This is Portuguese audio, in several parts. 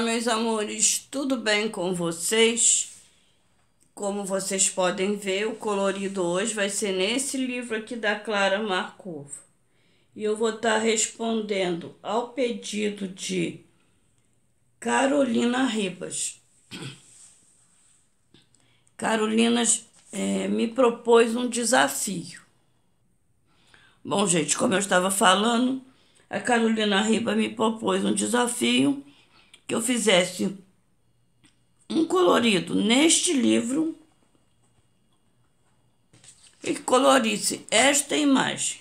Olá, meus amores, tudo bem com vocês? Como vocês podem ver, o colorido hoje vai ser nesse livro aqui da Clara Marcovo. E eu vou estar tá respondendo ao pedido de Carolina Ribas. Carolina é, me propôs um desafio. Bom, gente, como eu estava falando, a Carolina Ribas me propôs um desafio que eu fizesse um colorido neste livro e colorisse esta imagem.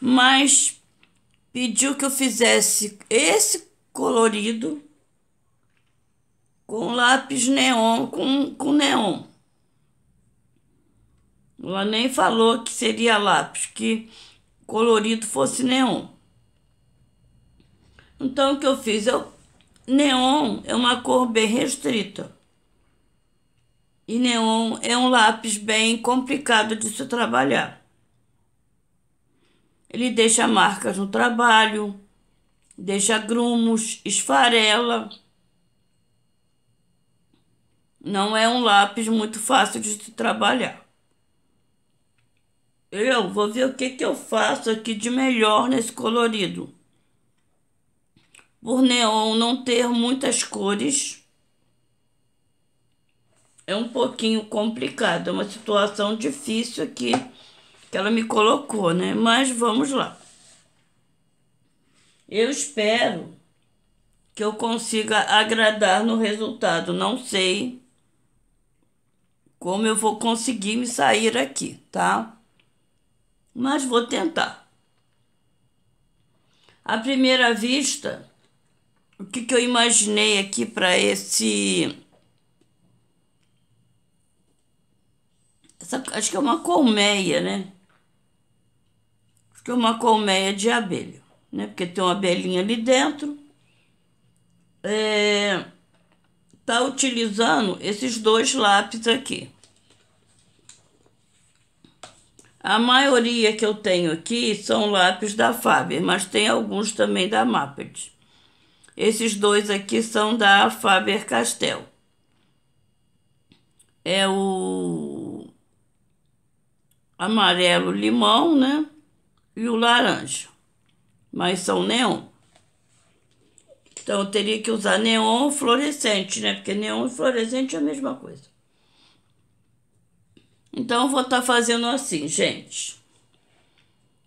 Mas pediu que eu fizesse esse colorido com lápis neon, com, com neon. Ela nem falou que seria lápis, que colorido fosse neon. Então o que eu fiz? Eu, neon é uma cor bem restrita. E neon é um lápis bem complicado de se trabalhar. Ele deixa marcas no trabalho, deixa grumos, esfarela. Não é um lápis muito fácil de se trabalhar. Eu vou ver o que, que eu faço aqui de melhor nesse colorido por neon não ter muitas cores, é um pouquinho complicado. É uma situação difícil aqui que ela me colocou, né? Mas vamos lá. Eu espero que eu consiga agradar no resultado. Não sei como eu vou conseguir me sair aqui, tá? Mas vou tentar. À primeira vista, o que, que eu imaginei aqui para esse. Essa, acho que é uma colmeia, né? Acho que é uma colmeia de abelha, né? Porque tem uma abelhinha ali dentro. É, tá utilizando esses dois lápis aqui. A maioria que eu tenho aqui são lápis da Faber, mas tem alguns também da Maped esses dois aqui são da Faber-Castell. É o amarelo limão, né? E o laranja. Mas são neon. Então eu teria que usar neon fluorescente, né? Porque neon e fluorescente é a mesma coisa. Então eu vou estar tá fazendo assim, gente.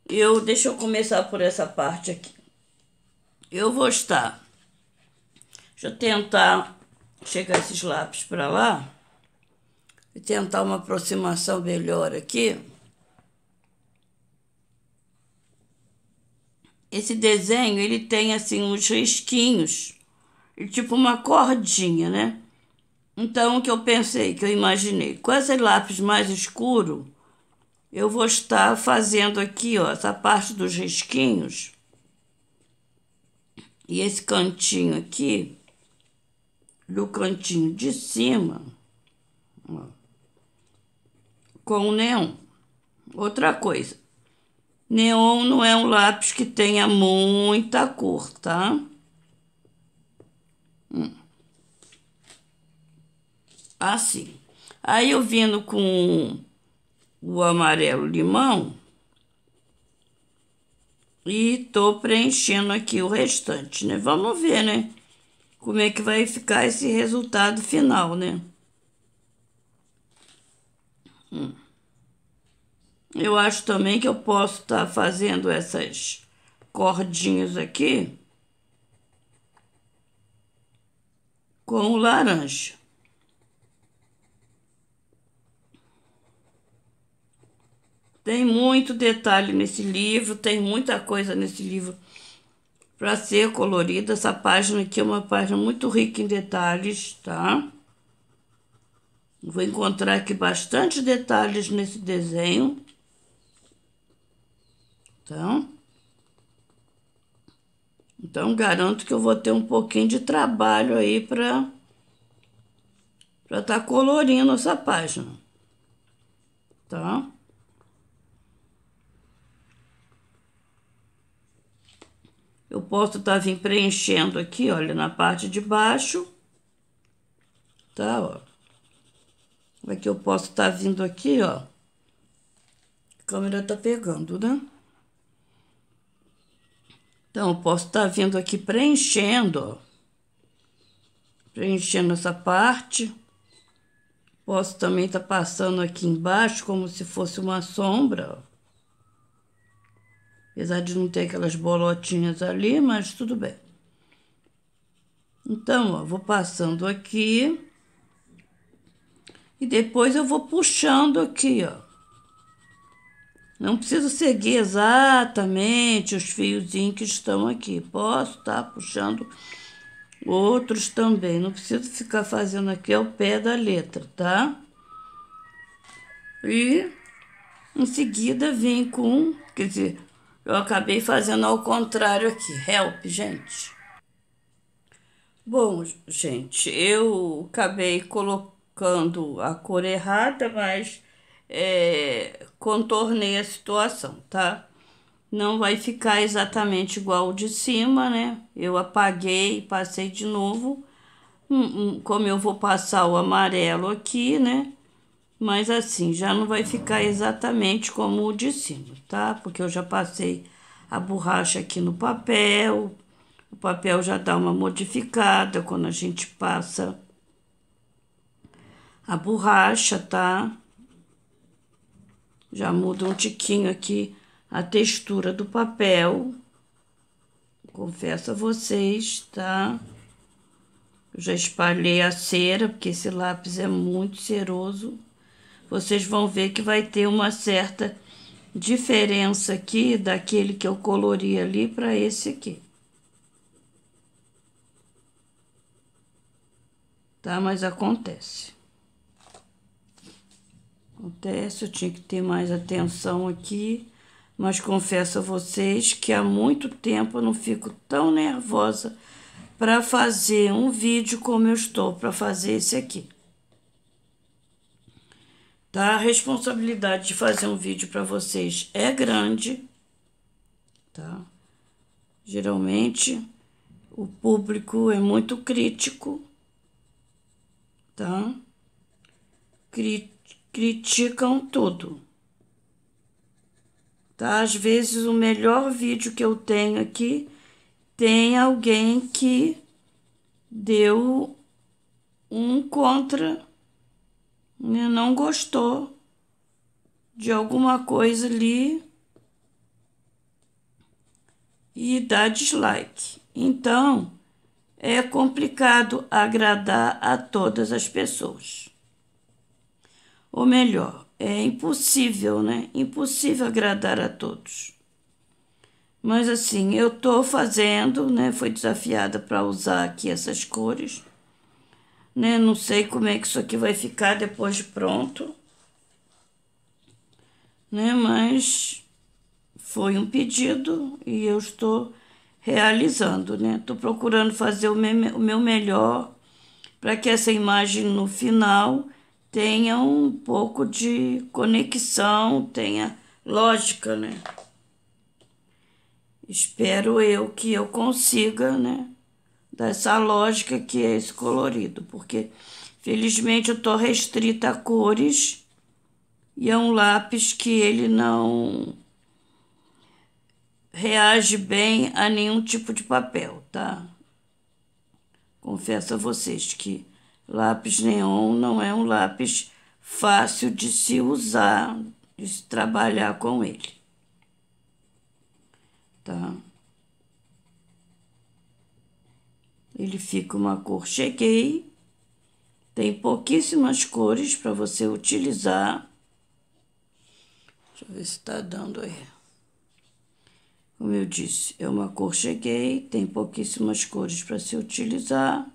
Eu deixa eu começar por essa parte aqui. Eu vou estar Deixa eu tentar chegar esses lápis para lá e tentar uma aproximação melhor aqui. Esse desenho, ele tem assim uns risquinhos, tipo uma cordinha, né? Então, o que eu pensei, que eu imaginei, com esse lápis mais escuro, eu vou estar fazendo aqui, ó, essa parte dos risquinhos e esse cantinho aqui do cantinho de cima ó, com o neon. Outra coisa, neon não é um lápis que tenha muita cor, tá? Hum. Assim. Aí eu vindo com o amarelo limão e tô preenchendo aqui o restante, né? Vamos ver, né? como é que vai ficar esse resultado final, né? Hum. Eu acho também que eu posso estar tá fazendo essas cordinhas aqui com o laranja. Tem muito detalhe nesse livro, tem muita coisa nesse livro para ser colorida. Essa página aqui é uma página muito rica em detalhes, tá? Vou encontrar aqui bastante detalhes nesse desenho. Então, então garanto que eu vou ter um pouquinho de trabalho aí para para estar tá colorindo essa página, tá? Eu posso estar tá, vir preenchendo aqui, olha, na parte de baixo, tá, ó. Como é que eu posso estar tá vindo aqui, ó. A câmera tá pegando, né? Então, eu posso estar tá vindo aqui preenchendo, ó. Preenchendo essa parte. Posso também estar tá passando aqui embaixo, como se fosse uma sombra, ó. Apesar de não ter aquelas bolotinhas ali, mas tudo bem. Então, ó, vou passando aqui. E depois eu vou puxando aqui, ó. Não preciso seguir exatamente os fiozinhos que estão aqui. Posso estar tá puxando outros também. Não preciso ficar fazendo aqui ao pé da letra, tá? E em seguida vem com, quer dizer, eu acabei fazendo ao contrário aqui. Help, gente. Bom, gente, eu acabei colocando a cor errada, mas é, contornei a situação, tá? Não vai ficar exatamente igual o de cima, né? Eu apaguei, passei de novo. Hum, hum, como eu vou passar o amarelo aqui, né? mas assim, já não vai ficar exatamente como o de cima, tá? Porque eu já passei a borracha aqui no papel, o papel já dá uma modificada quando a gente passa a borracha, tá? Já muda um tiquinho aqui a textura do papel, confesso a vocês, tá? Eu já espalhei a cera, porque esse lápis é muito ceroso vocês vão ver que vai ter uma certa diferença aqui daquele que eu colori ali para esse aqui. Tá? Mas acontece. Acontece, eu tinha que ter mais atenção aqui, mas confesso a vocês que há muito tempo eu não fico tão nervosa para fazer um vídeo como eu estou para fazer esse aqui. Tá? A responsabilidade de fazer um vídeo para vocês é grande, tá? Geralmente o público é muito crítico, tá? criticam tudo. Tá? Às vezes o melhor vídeo que eu tenho aqui tem alguém que deu um contra né? não gostou de alguma coisa ali e dá dislike. Então, é complicado agradar a todas as pessoas. Ou melhor, é impossível, né? Impossível agradar a todos. Mas assim, eu tô fazendo, né? Foi desafiada para usar aqui essas cores né? Não sei como é que isso aqui vai ficar depois de pronto, né? Mas foi um pedido e eu estou realizando, né? Estou procurando fazer o meu melhor para que essa imagem no final tenha um pouco de conexão, tenha lógica, né? Espero eu que eu consiga, né? dessa lógica que é esse colorido, porque felizmente eu estou restrita a cores e é um lápis que ele não reage bem a nenhum tipo de papel, tá? Confesso a vocês que lápis neon não é um lápis fácil de se usar, de se trabalhar com ele. Tá? Ele fica uma cor cheguei. Tem pouquíssimas cores para você utilizar. Deixa eu ver se está dando aí. Como eu disse, é uma cor cheguei, tem pouquíssimas cores para se utilizar.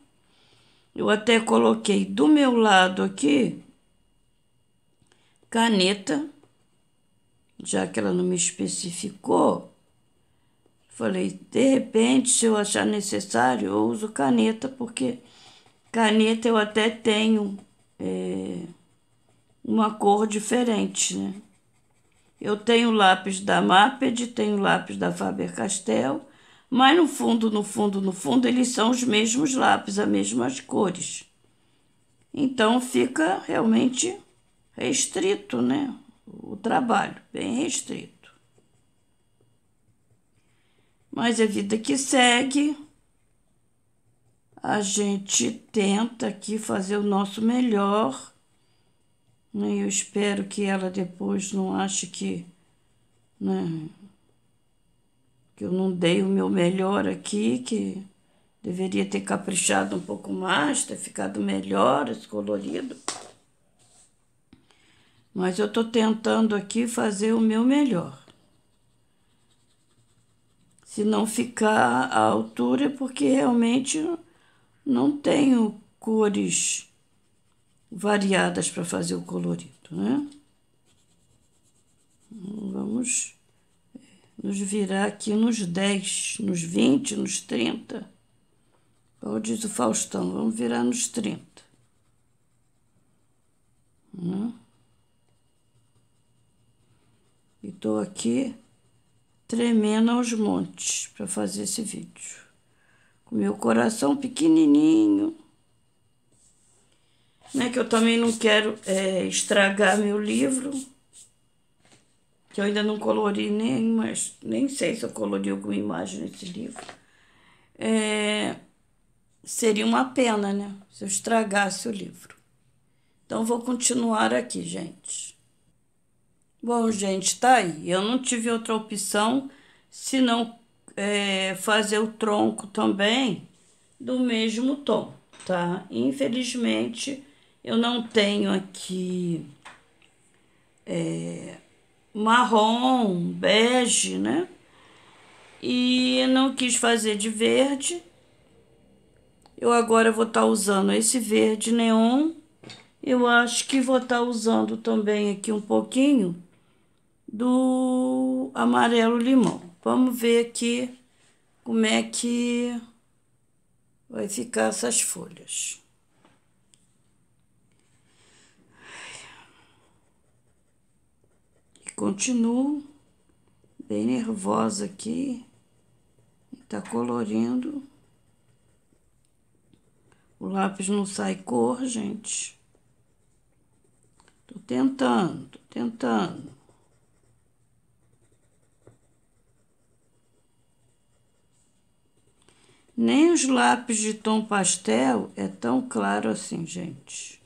Eu até coloquei do meu lado aqui caneta, já que ela não me especificou, Falei, de repente, se eu achar necessário, eu uso caneta, porque caneta eu até tenho é, uma cor diferente, né? Eu tenho lápis da MAPED, tenho lápis da Faber-Castell, mas no fundo, no fundo, no fundo, eles são os mesmos lápis, as mesmas cores. Então fica realmente restrito, né? O trabalho, bem restrito. Mas a é vida que segue, a gente tenta aqui fazer o nosso melhor. e né? Eu espero que ela depois não ache que, né, que eu não dei o meu melhor aqui, que deveria ter caprichado um pouco mais, ter ficado melhor, esse colorido. Mas eu estou tentando aqui fazer o meu melhor se não ficar à altura, porque realmente não tenho cores variadas para fazer o colorido, né? Então, vamos é, nos virar aqui nos 10, nos 20, nos 30. Como diz o Faustão, vamos virar nos 30. Né? E tô aqui tremendo aos montes para fazer esse vídeo. Com meu coração pequenininho. Né, que eu também não quero é, estragar meu livro. Que eu ainda não colori nem, mas nem sei se eu colori alguma imagem nesse livro. É, seria uma pena, né? Se eu estragasse o livro. Então, vou continuar aqui, gente. Bom, gente, tá aí. Eu não tive outra opção se é, fazer o tronco também do mesmo tom, tá? Infelizmente, eu não tenho aqui é, marrom, bege, né? E não quis fazer de verde. Eu agora vou estar tá usando esse verde neon. Eu acho que vou estar tá usando também aqui um pouquinho do amarelo limão. Vamos ver aqui como é que vai ficar essas folhas. E continuo bem nervosa aqui, tá colorindo. O lápis não sai cor, gente. Tô tentando, tô tentando. Nem os lápis de tom pastel é tão claro assim, gente.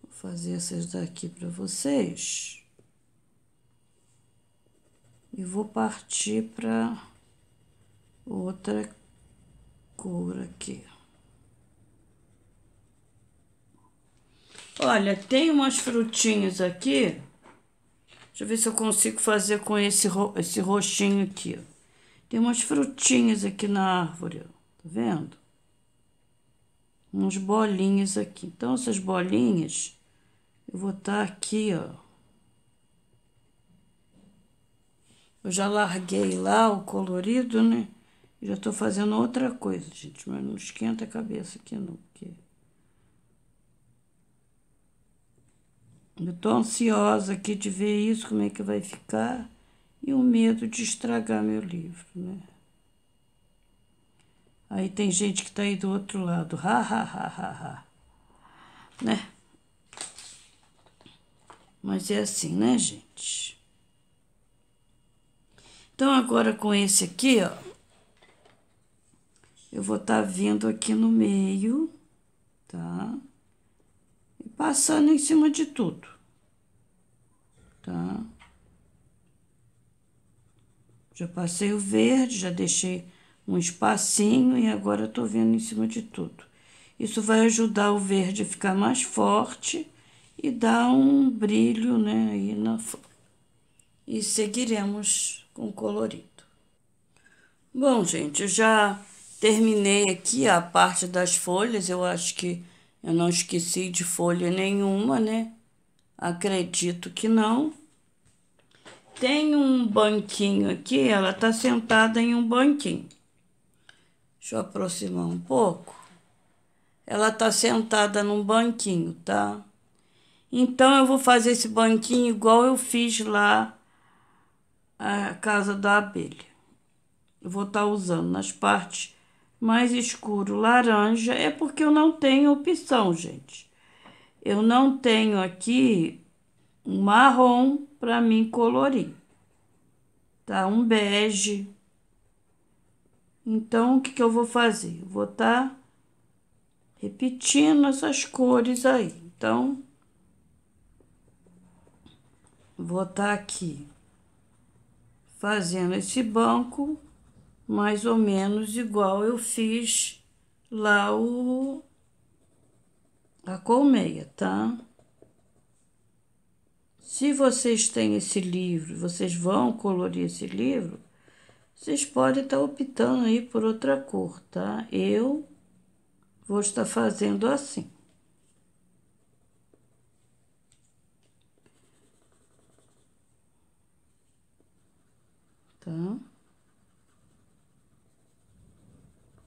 Vou fazer essas daqui para vocês. E vou partir para outra cor aqui. Olha, tem umas frutinhas aqui. Deixa eu ver se eu consigo fazer com esse, ro esse roxinho aqui. Tem umas frutinhas aqui na árvore, tá vendo? Uns bolinhas aqui. Então, essas bolinhas, eu vou estar tá aqui, ó. Eu já larguei lá o colorido, né? Já tô fazendo outra coisa, gente, mas não esquenta a cabeça aqui, não. Eu tô ansiosa aqui de ver isso, como é que vai ficar, e o medo de estragar meu livro, né? Aí tem gente que tá aí do outro lado, ha, ha, ha, ha, ha, né? Mas é assim, né, gente? Então, agora com esse aqui, ó, eu vou estar tá vindo aqui no meio, tá? Tá? passando em cima de tudo, tá? Já passei o verde, já deixei um espacinho e agora tô vendo em cima de tudo. Isso vai ajudar o verde a ficar mais forte e dar um brilho, né, aí na flor. E seguiremos com colorido. Bom, gente, eu já terminei aqui a parte das folhas, eu acho que eu não esqueci de folha nenhuma, né? Acredito que não. Tem um banquinho aqui, ela tá sentada em um banquinho. Deixa eu aproximar um pouco. Ela tá sentada num banquinho, tá? Então eu vou fazer esse banquinho igual eu fiz lá a casa da abelha. Eu vou estar tá usando nas partes mais escuro laranja, é porque eu não tenho opção, gente. Eu não tenho aqui um marrom para mim colorir, tá? Um bege. Então, o que, que eu vou fazer? Eu vou tá repetindo essas cores aí. Então, vou tá aqui fazendo esse banco mais ou menos igual eu fiz lá o a colmeia, tá? Se vocês têm esse livro, vocês vão colorir esse livro, vocês podem estar tá optando aí por outra cor, tá? Eu vou estar fazendo assim. Tá?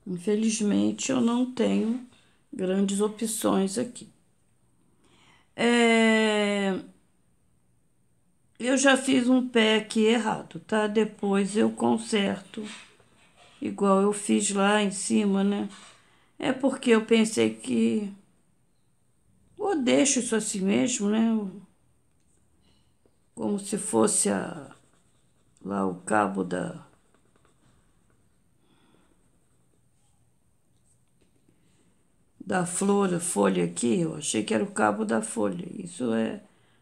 Infelizmente, eu não tenho grandes opções aqui. É... Eu já fiz um pé aqui errado, tá? Depois eu conserto, igual eu fiz lá em cima, né? É porque eu pensei que... Ou deixo isso assim mesmo, né? Como se fosse a... lá o cabo da da flor, folha aqui, eu achei que era o cabo da folha. Isso é,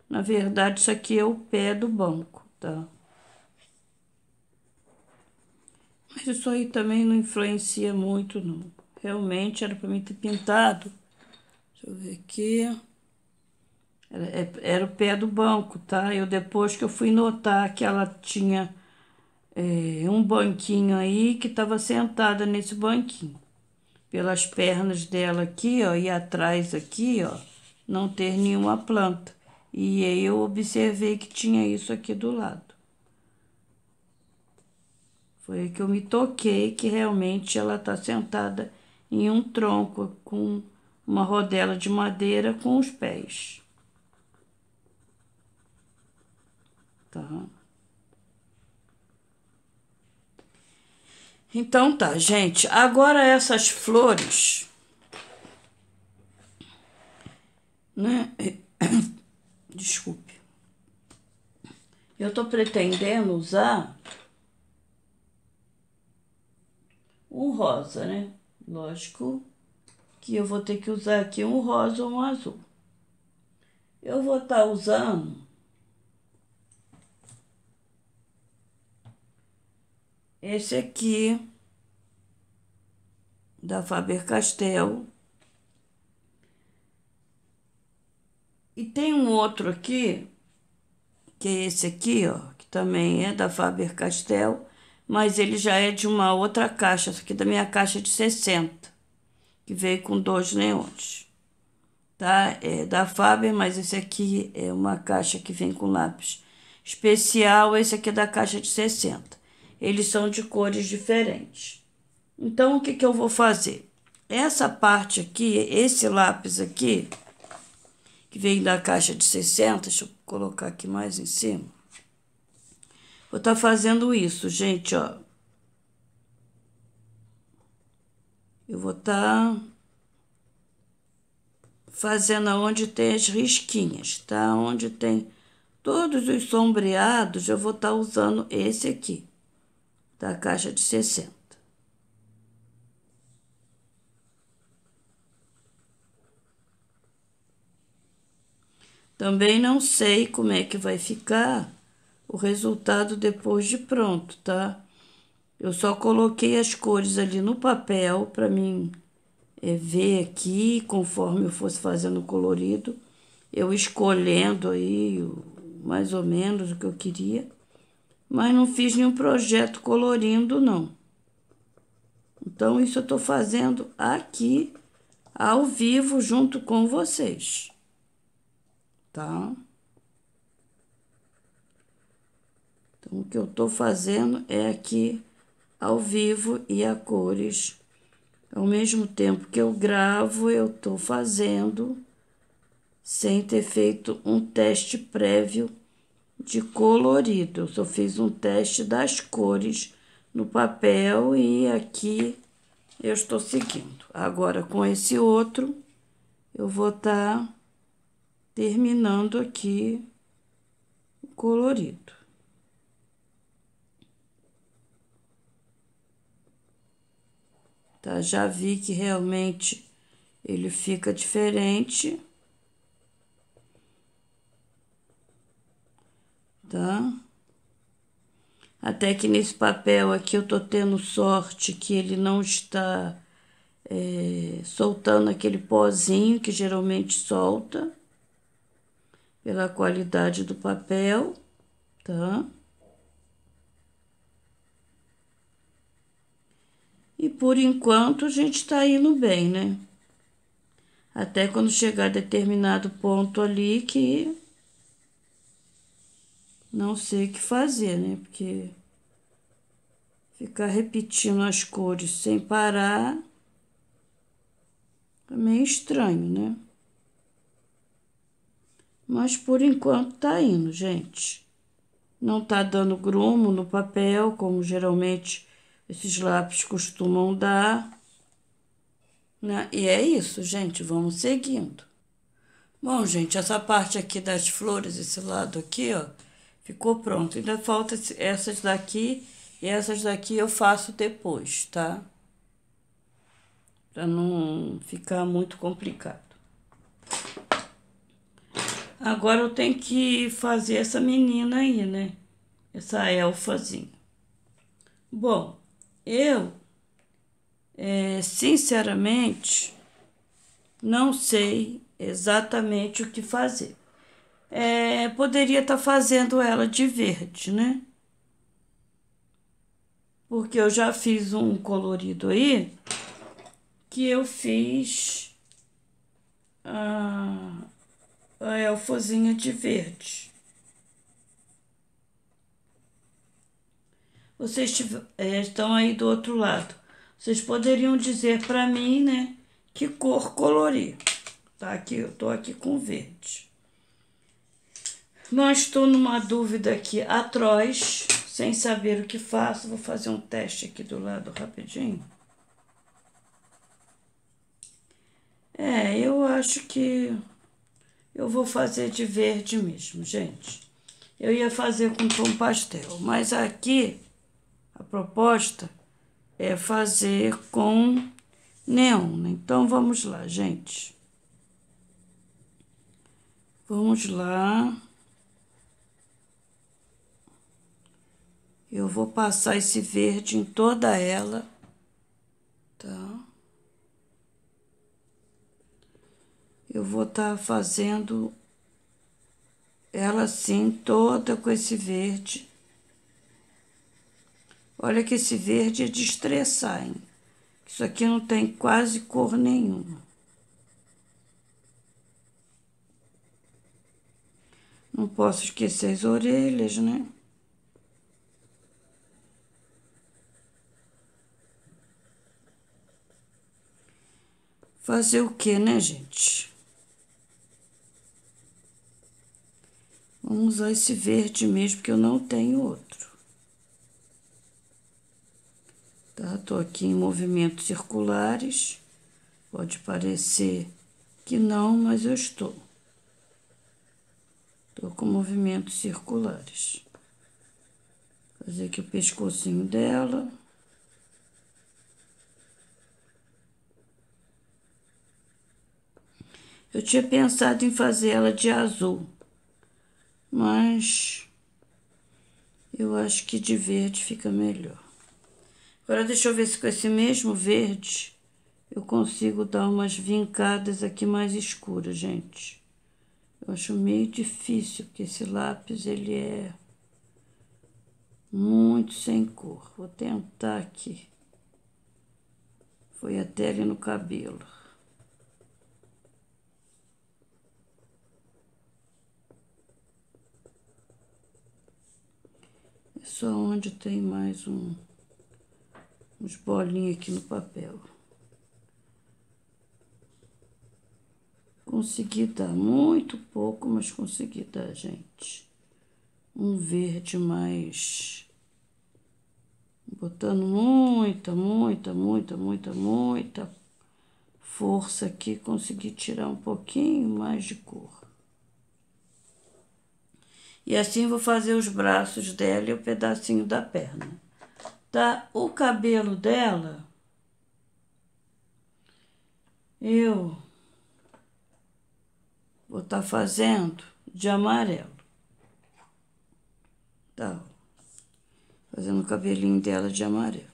na verdade, isso aqui é o pé do banco, tá? Mas isso aí também não influencia muito, não. Realmente era para mim ter pintado. Deixa eu ver aqui. Era, é, era, o pé do banco, tá? Eu depois que eu fui notar que ela tinha é, um banquinho aí, que estava sentada nesse banquinho pelas pernas dela aqui, ó, e atrás aqui, ó, não ter nenhuma planta. E aí eu observei que tinha isso aqui do lado. Foi que eu me toquei que realmente ela tá sentada em um tronco com uma rodela de madeira com os pés. Tá. Então tá, gente. Agora essas flores, né? Desculpe. Eu tô pretendendo usar um rosa, né? Lógico que eu vou ter que usar aqui um rosa ou um azul. Eu vou estar tá usando Esse aqui, da Faber-Castell. E tem um outro aqui, que é esse aqui, ó, que também é da Faber-Castell, mas ele já é de uma outra caixa, isso aqui é da minha caixa de 60, que veio com dois neons. Tá? É da Faber, mas esse aqui é uma caixa que vem com lápis especial, esse aqui é da caixa de 60 eles são de cores diferentes. Então, o que, que eu vou fazer? Essa parte aqui, esse lápis aqui, que vem da caixa de 60, deixa eu colocar aqui mais em cima. Vou estar tá fazendo isso, gente, ó. Eu vou estar tá fazendo onde tem as risquinhas, tá? Onde tem todos os sombreados, eu vou estar tá usando esse aqui da caixa de 60. Também não sei como é que vai ficar o resultado depois de pronto, tá? Eu só coloquei as cores ali no papel para mim é, ver aqui, conforme eu fosse fazendo o colorido, eu escolhendo aí mais ou menos o que eu queria mas não fiz nenhum projeto colorindo, não. Então, isso eu estou fazendo aqui, ao vivo, junto com vocês. Tá? Então, o que eu estou fazendo é aqui, ao vivo e a cores. Ao mesmo tempo que eu gravo, eu estou fazendo, sem ter feito um teste prévio de colorido. Eu só fiz um teste das cores no papel e aqui eu estou seguindo. Agora, com esse outro, eu vou estar tá terminando aqui o colorido. Tá, já vi que realmente ele fica diferente. tá? Até que nesse papel aqui eu tô tendo sorte que ele não está é, soltando aquele pozinho que geralmente solta, pela qualidade do papel, tá? E por enquanto a gente tá indo bem, né? Até quando chegar determinado ponto ali que não sei o que fazer, né? Porque ficar repetindo as cores sem parar é meio estranho, né? Mas por enquanto tá indo, gente. Não tá dando grumo no papel, como geralmente esses lápis costumam dar. Né? E é isso, gente. Vamos seguindo. Bom, gente, essa parte aqui das flores, esse lado aqui, ó. Ficou pronto. Ainda falta essas daqui e essas daqui eu faço depois, tá? Pra não ficar muito complicado. Agora eu tenho que fazer essa menina aí, né? Essa elfazinha. Bom, eu, é, sinceramente, não sei exatamente o que fazer é, poderia estar tá fazendo ela de verde, né? Porque eu já fiz um colorido aí, que eu fiz a, a elfozinha de verde. Vocês é, estão aí do outro lado. Vocês poderiam dizer para mim, né, que cor colorir. Tá aqui, eu tô aqui com verde não estou numa dúvida aqui atroz, sem saber o que faço. Vou fazer um teste aqui do lado rapidinho. É, eu acho que eu vou fazer de verde mesmo, gente. Eu ia fazer com tom pastel, mas aqui a proposta é fazer com neon. Então, vamos lá, gente. Vamos lá. Eu vou passar esse verde em toda ela, tá? Eu vou estar tá fazendo ela assim, toda com esse verde. Olha que esse verde é de estressar, hein? Isso aqui não tem quase cor nenhuma. Não posso esquecer as orelhas, né? Fazer o que, né, gente? Vamos usar esse verde mesmo, porque eu não tenho outro. Tá? Tô aqui em movimentos circulares. Pode parecer que não, mas eu estou. Tô com movimentos circulares. Fazer aqui o pescocinho dela. Eu tinha pensado em fazer ela de azul, mas eu acho que de verde fica melhor. Agora deixa eu ver se com esse mesmo verde eu consigo dar umas vincadas aqui mais escuras, gente. Eu acho meio difícil, porque esse lápis, ele é muito sem cor. Vou tentar aqui. Foi até ali no cabelo. É só onde tem mais um, uns bolinhos aqui no papel. Consegui dar muito pouco, mas consegui dar, gente. Um verde mais... Botando muita, muita, muita, muita, muita força aqui, consegui tirar um pouquinho mais de cor. E assim vou fazer os braços dela e o pedacinho da perna. Tá? O cabelo dela, eu vou estar tá fazendo de amarelo. Tá? Fazendo o cabelinho dela de amarelo.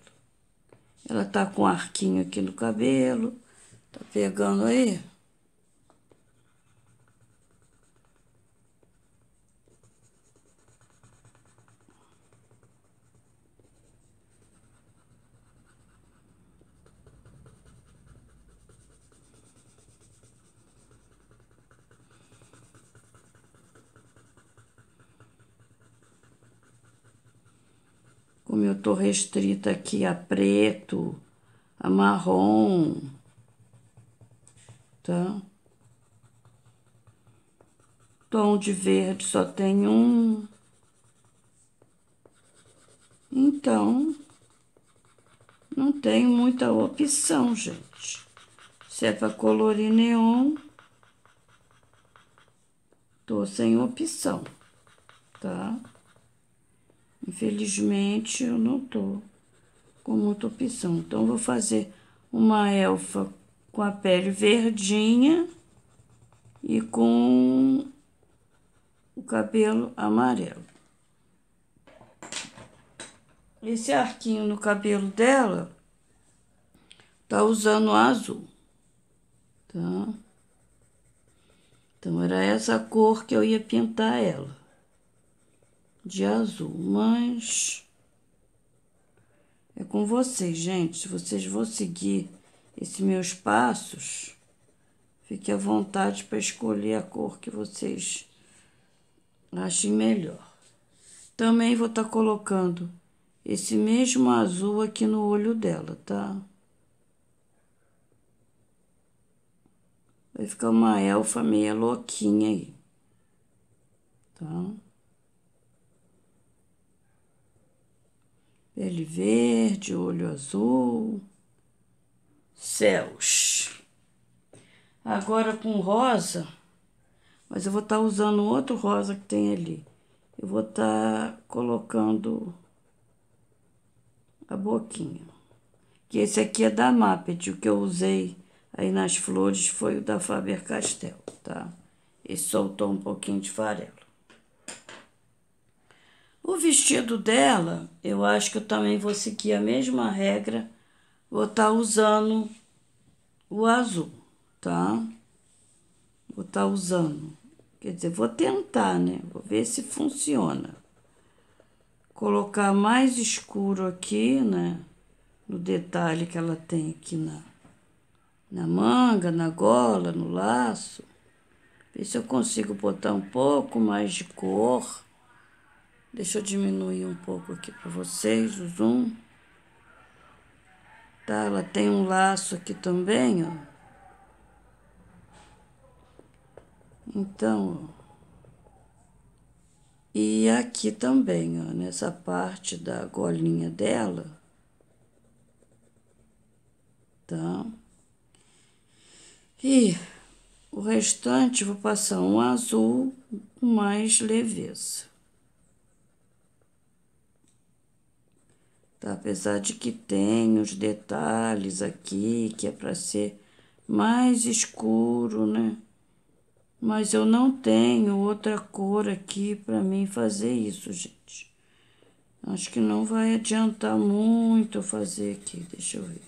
Ela tá com um arquinho aqui no cabelo, tá pegando aí. Como eu tô restrita aqui a preto, a marrom, tá? Tom de verde só tem um. Então, não tem muita opção, gente. Se é pra colorir neon, tô sem opção, tá? Infelizmente, eu não tô com muita opção. Então, vou fazer uma elfa com a pele verdinha e com o cabelo amarelo. Esse arquinho no cabelo dela tá usando azul, tá? Então, era essa cor que eu ia pintar ela de azul, mas é com vocês, gente. Se vocês vão seguir esses meus passos, fique à vontade para escolher a cor que vocês achem melhor. Também vou estar tá colocando esse mesmo azul aqui no olho dela, tá? Vai ficar uma elfa meia louquinha aí, tá? pele verde, olho azul. Céus. Agora com rosa, mas eu vou estar tá usando outro rosa que tem ali. Eu vou estar tá colocando a boquinha. Que esse aqui é da Maped, o que eu usei aí nas flores foi o da Faber-Castell, tá? E soltou um pouquinho de farelo. O vestido dela, eu acho que eu também vou seguir a mesma regra. Vou estar tá usando o azul, tá? Vou estar tá usando. Quer dizer, vou tentar, né? Vou ver se funciona. Colocar mais escuro aqui, né? No detalhe que ela tem aqui na, na manga, na gola, no laço. Ver se eu consigo botar um pouco mais de cor. Deixa eu diminuir um pouco aqui para vocês o zoom. Tá, ela tem um laço aqui também, ó. Então, ó. E aqui também, ó, nessa parte da golinha dela. Tá? E o restante vou passar um azul com mais leveza. Tá? Apesar de que tem os detalhes aqui, que é para ser mais escuro, né? Mas eu não tenho outra cor aqui para mim fazer isso, gente. Acho que não vai adiantar muito fazer aqui, deixa eu ver.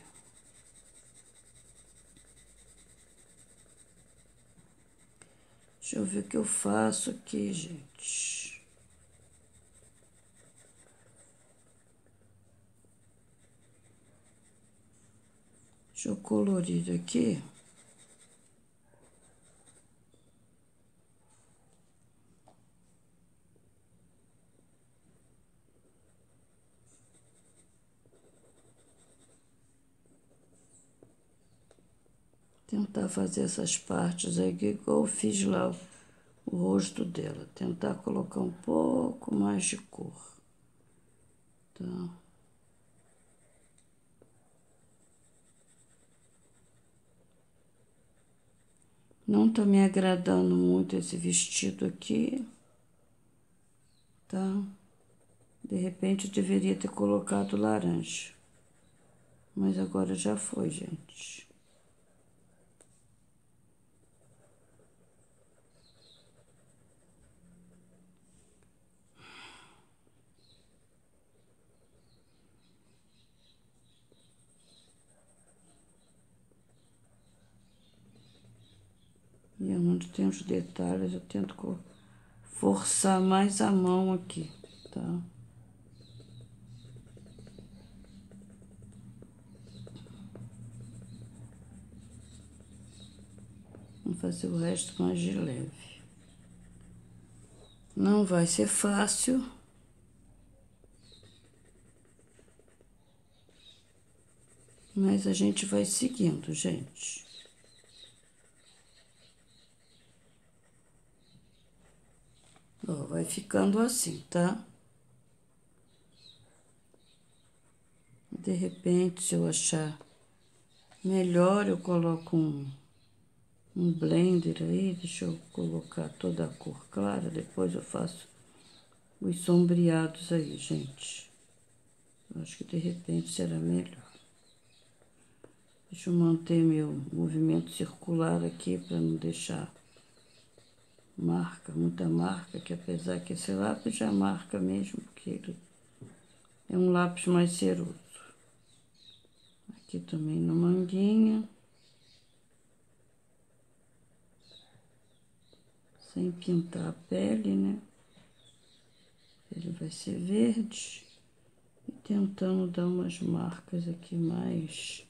Deixa eu ver o que eu faço aqui, gente. Deixa eu colorir aqui. Tentar fazer essas partes aqui, igual eu fiz lá o rosto dela. Tentar colocar um pouco mais de cor. Então... Não tá me agradando muito esse vestido aqui, tá? De repente eu deveria ter colocado laranja. Mas agora já foi, gente. quando tem os detalhes, eu tento forçar mais a mão aqui, tá? Vamos fazer o resto mais de leve. Não vai ser fácil. Mas a gente vai seguindo, gente. Ó, vai ficando assim, tá? De repente, se eu achar melhor, eu coloco um, um blender aí. Deixa eu colocar toda a cor clara, depois eu faço os sombreados aí, gente. acho que de repente será melhor. Deixa eu manter meu movimento circular aqui para não deixar marca, muita marca, que apesar que esse lápis já marca mesmo, porque ele é um lápis mais ceroso. Aqui também no manguinha. Sem pintar a pele, né? Ele vai ser verde. E tentando dar umas marcas aqui mais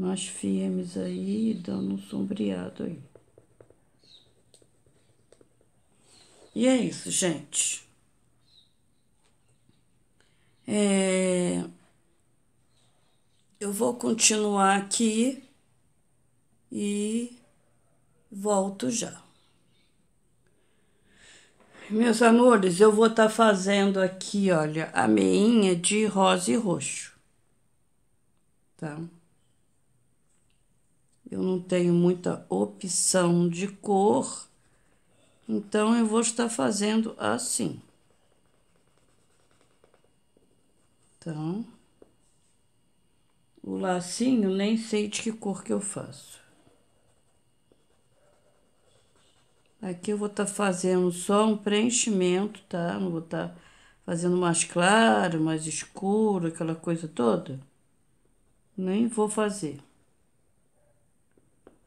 mais firmes aí, dando um sombreado aí. E é isso, gente. É... Eu vou continuar aqui e volto já. Meus amores, eu vou estar tá fazendo aqui, olha, a meinha de rosa e roxo. Tá? eu não tenho muita opção de cor, então eu vou estar fazendo assim. Então, o lacinho nem sei de que cor que eu faço. Aqui eu vou estar fazendo só um preenchimento, tá? Não vou estar fazendo mais claro, mais escuro, aquela coisa toda. Nem vou fazer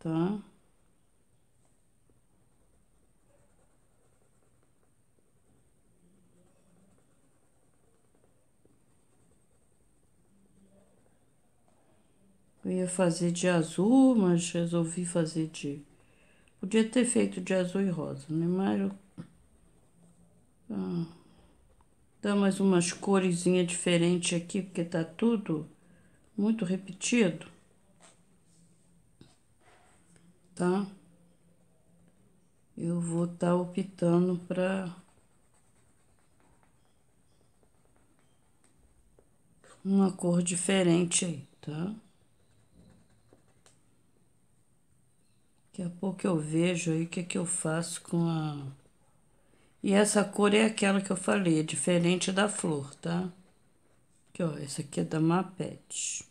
tá? Eu ia fazer de azul, mas resolvi fazer de... Podia ter feito de azul e rosa, né? Mas eu... Ah, dá mais umas coresinhas diferentes aqui, porque tá tudo muito repetido tá? Eu vou estar tá optando para uma cor diferente aí, tá? Daqui a pouco eu vejo aí o que que eu faço com a... E essa cor é aquela que eu falei, é diferente da flor, tá? que ó, essa aqui é da Mapete.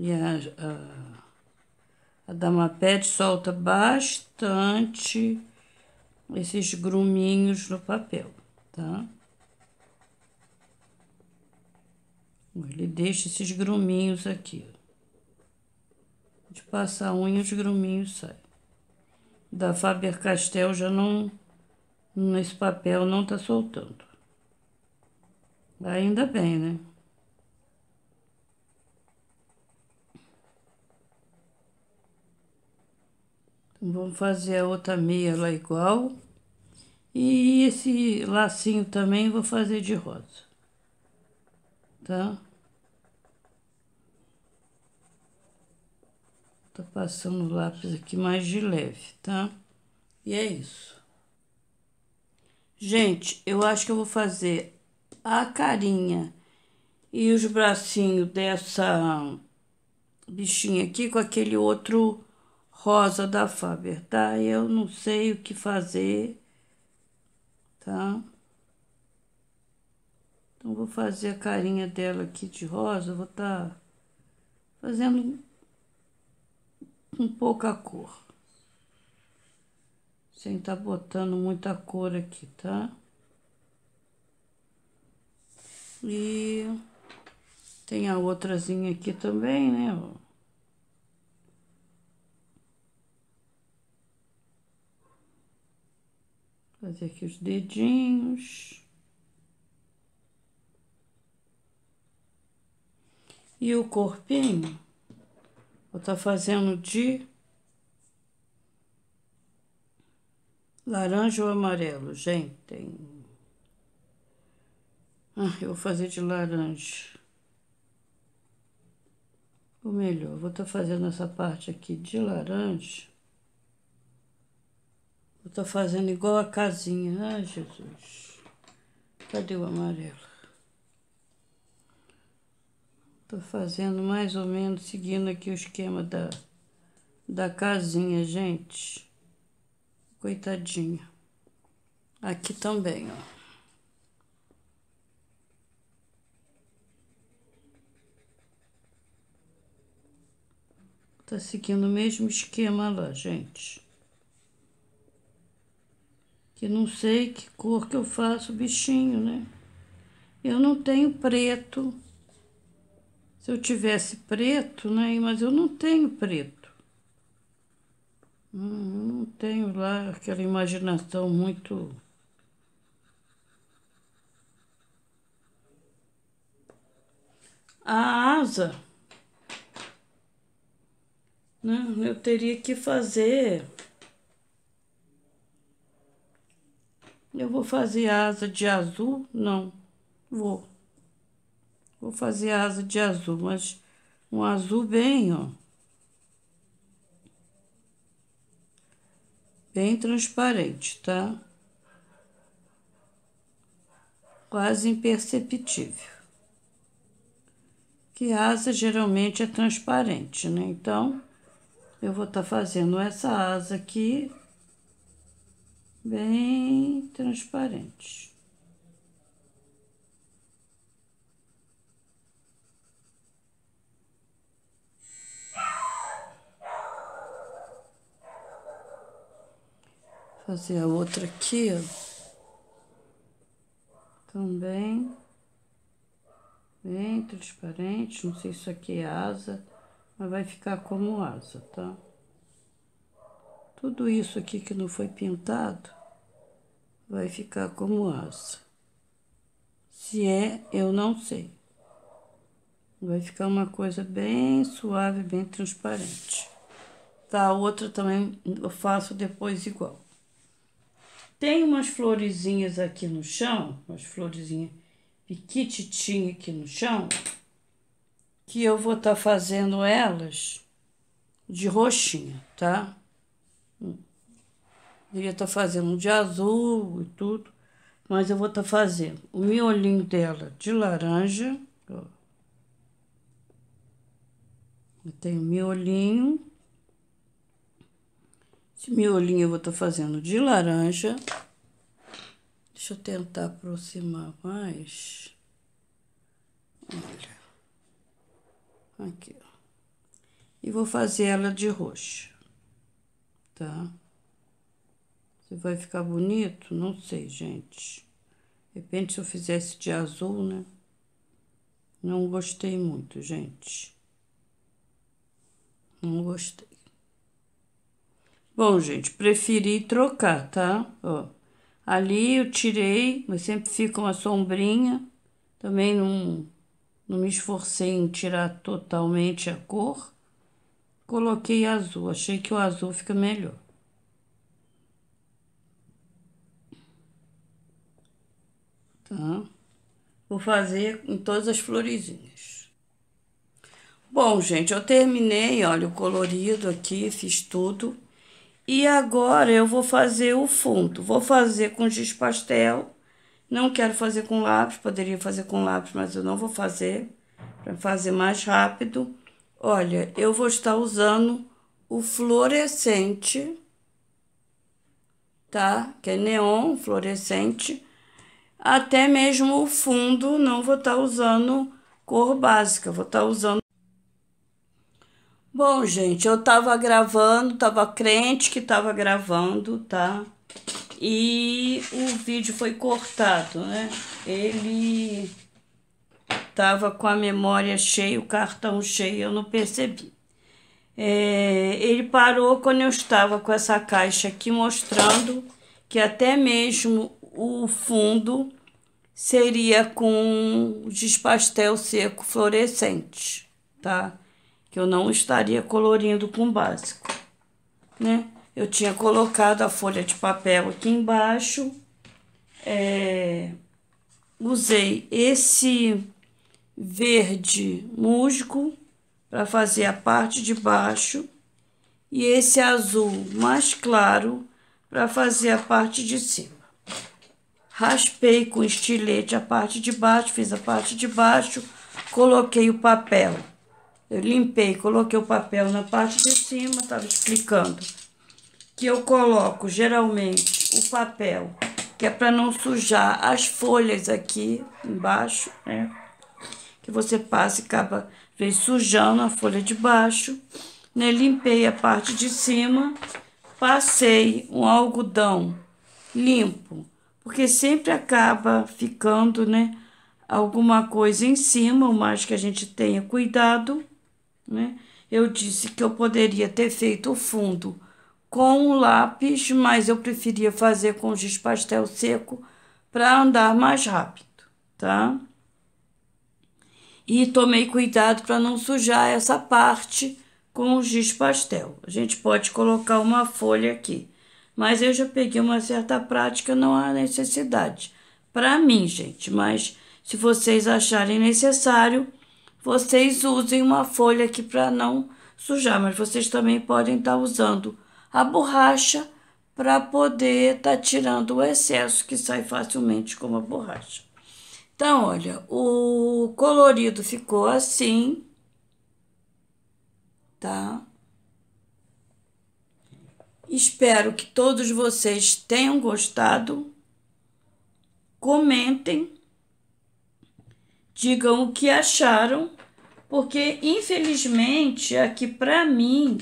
E a, a, a dama pet solta bastante esses gruminhos no papel, tá? Ele deixa esses gruminhos aqui, ó. De passar a unha, os gruminhos saem. Da Faber-Castell já não... Nesse papel não tá soltando. Ainda bem, né? Então, vamos fazer a outra meia lá igual. E esse lacinho também vou fazer de rosa. Tá? Tô passando o lápis aqui mais de leve, tá? E é isso. Gente, eu acho que eu vou fazer a carinha e os bracinhos dessa bichinha aqui com aquele outro Rosa da Faber, tá? Eu não sei o que fazer, tá? Então, vou fazer a carinha dela aqui de rosa, vou tá fazendo com pouca cor. Sem tá botando muita cor aqui, tá? E tem a outrazinha aqui também, né, ó. Fazer aqui os dedinhos. E o corpinho, vou estar tá fazendo de laranja ou amarelo, gente. Ah, eu vou fazer de laranja. Ou melhor, vou estar tá fazendo essa parte aqui de laranja. Eu tô fazendo igual a casinha. Ai, Jesus. Cadê o amarelo? Tô fazendo mais ou menos, seguindo aqui o esquema da, da casinha, gente. Coitadinha. Aqui também, ó. Tá seguindo o mesmo esquema lá, gente que não sei que cor que eu faço o bichinho, né? Eu não tenho preto. Se eu tivesse preto, né? Mas eu não tenho preto. Hum, não tenho lá aquela imaginação muito... A asa, né? Eu teria que fazer Eu vou fazer asa de azul? Não, vou. Vou fazer asa de azul, mas um azul bem, ó. Bem transparente, tá? Quase imperceptível. Que asa geralmente é transparente, né? Então, eu vou estar tá fazendo essa asa aqui bem transparente Fazer a outra aqui, ó. Também bem transparente, não sei se isso aqui é asa, mas vai ficar como asa, tá? Tudo isso aqui que não foi pintado, vai ficar como alça. Se é, eu não sei. Vai ficar uma coisa bem suave, bem transparente. Tá, a outra também eu faço depois igual. Tem umas florezinhas aqui no chão, umas florezinhas piquititinha aqui no chão, que eu vou estar tá fazendo elas de roxinha, tá? Devia estar tá fazendo de azul e tudo, mas eu vou estar tá fazendo o miolinho dela de laranja. Ó. Eu tenho miolinho. Esse miolinho eu vou estar tá fazendo de laranja. Deixa eu tentar aproximar mais. Olha. Aqui, ó. E vou fazer ela de roxo, tá? Se vai ficar bonito, não sei, gente. De repente, se eu fizesse de azul, né? Não gostei muito, gente. Não gostei. Bom, gente, preferi trocar, tá? Ó, ali eu tirei, mas sempre fica uma sombrinha. Também não, não me esforcei em tirar totalmente a cor. Coloquei azul, achei que o azul fica melhor. Tá? Vou fazer em todas as florezinhas. Bom, gente, eu terminei, olha, o colorido aqui, fiz tudo. E agora eu vou fazer o fundo. Vou fazer com giz pastel. Não quero fazer com lápis, poderia fazer com lápis, mas eu não vou fazer. Para fazer mais rápido. Olha, eu vou estar usando o fluorescente, tá? Que é neon fluorescente até mesmo o fundo não vou estar tá usando cor básica, vou estar tá usando. Bom, gente, eu tava gravando, tava crente que tava gravando, tá? E o vídeo foi cortado, né? Ele tava com a memória cheia, o cartão cheio, eu não percebi. É, ele parou quando eu estava com essa caixa aqui mostrando que até mesmo o fundo seria com despastel seco fluorescente, tá? Que eu não estaria colorindo com básico, né? Eu tinha colocado a folha de papel aqui embaixo, é, usei esse verde musgo para fazer a parte de baixo e esse azul mais claro para fazer a parte de cima raspei com estilete a parte de baixo, fiz a parte de baixo, coloquei o papel. Eu limpei, coloquei o papel na parte de cima, estava explicando. Que eu coloco geralmente o papel, que é para não sujar as folhas aqui embaixo, né? Que você passa e acaba vem sujando a folha de baixo. Né? Limpei a parte de cima, passei um algodão limpo porque sempre acaba ficando, né, alguma coisa em cima, mas que a gente tenha cuidado, né? Eu disse que eu poderia ter feito o fundo com o lápis, mas eu preferia fazer com giz pastel seco para andar mais rápido, tá? E tomei cuidado para não sujar essa parte com o giz pastel. A gente pode colocar uma folha aqui mas eu já peguei uma certa prática, não há necessidade. Para mim, gente, mas se vocês acharem necessário, vocês usem uma folha aqui para não sujar, mas vocês também podem estar tá usando a borracha para poder estar tá tirando o excesso que sai facilmente com a borracha. Então, olha, o colorido ficou assim, tá? Espero que todos vocês tenham gostado. Comentem, digam o que acharam, porque infelizmente aqui para mim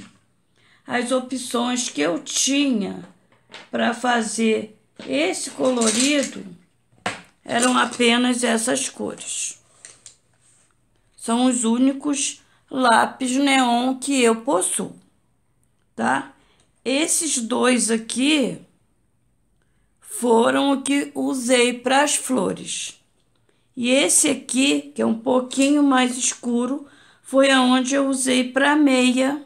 as opções que eu tinha para fazer esse colorido eram apenas essas cores. São os únicos lápis neon que eu possuo, tá? Esses dois aqui foram o que usei para as flores. E esse aqui, que é um pouquinho mais escuro, foi aonde eu usei para a meia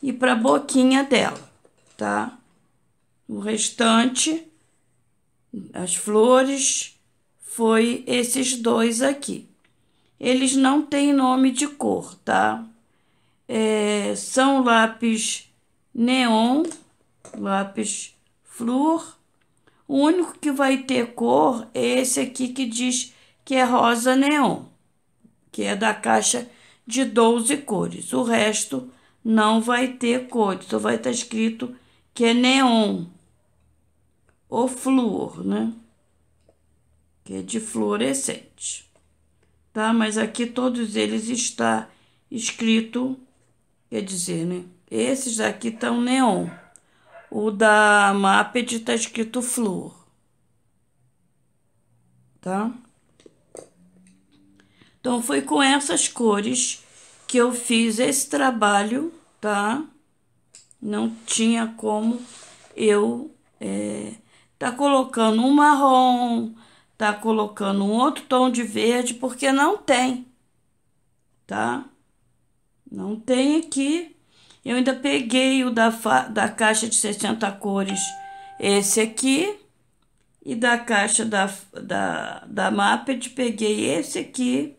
e para a boquinha dela, tá? O restante, as flores, foi esses dois aqui. Eles não têm nome de cor, tá? É, são lápis neon, lápis flúor. O único que vai ter cor é esse aqui que diz que é rosa neon, que é da caixa de 12 cores. O resto não vai ter cores, só vai estar tá escrito que é neon ou flúor, né? Que é de fluorescente. Tá? Mas aqui todos eles está escrito, quer dizer, né? Esses daqui estão neon. O da Maped está escrito flor. Tá? Então foi com essas cores que eu fiz esse trabalho, tá? Não tinha como eu é, tá colocando um marrom, tá colocando um outro tom de verde, porque não tem, tá? Não tem aqui eu ainda peguei o da, da caixa de 60 cores, esse aqui. E da caixa da, da, da Mapped, peguei esse aqui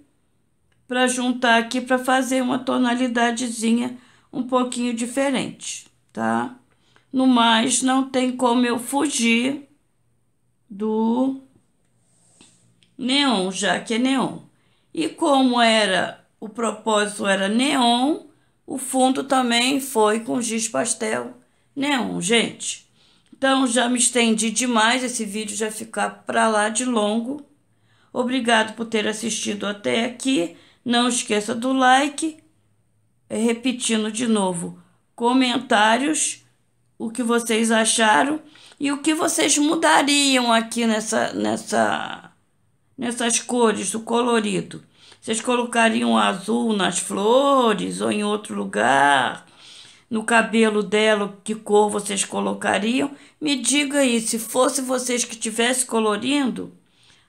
para juntar aqui para fazer uma tonalidadezinha um pouquinho diferente, tá? No mais, não tem como eu fugir do neon, já que é neon. E como era o propósito era neon, o fundo também foi com giz pastel nenhum gente. Então já me estendi demais, esse vídeo já ficar para lá de longo. Obrigado por ter assistido até aqui. Não esqueça do like. É, repetindo de novo, comentários, o que vocês acharam e o que vocês mudariam aqui nessa, nessa, nessas cores, o colorido. Vocês colocariam azul nas flores ou em outro lugar? No cabelo dela, que cor vocês colocariam? Me diga aí, se fosse vocês que estivesse colorindo,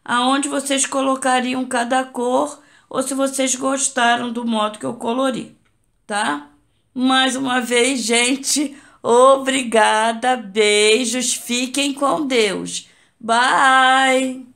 aonde vocês colocariam cada cor ou se vocês gostaram do modo que eu colori, tá? Mais uma vez, gente, obrigada, beijos, fiquem com Deus. Bye!